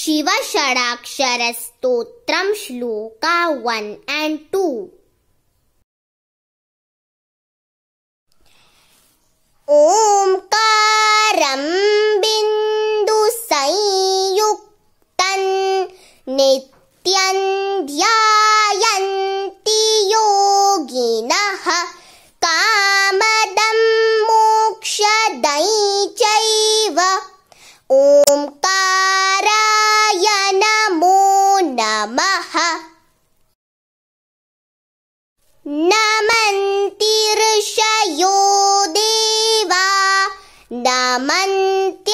शिवषडाक्षरस्तोत्रम् श्लोका one and two ॐकारं बिन्दुसंयुक्त ध्यायन्ति योगिनः कामदं मोक्षदै चैव ॐ नमन्ति मन्ति ऋषयो देवा नमन्ति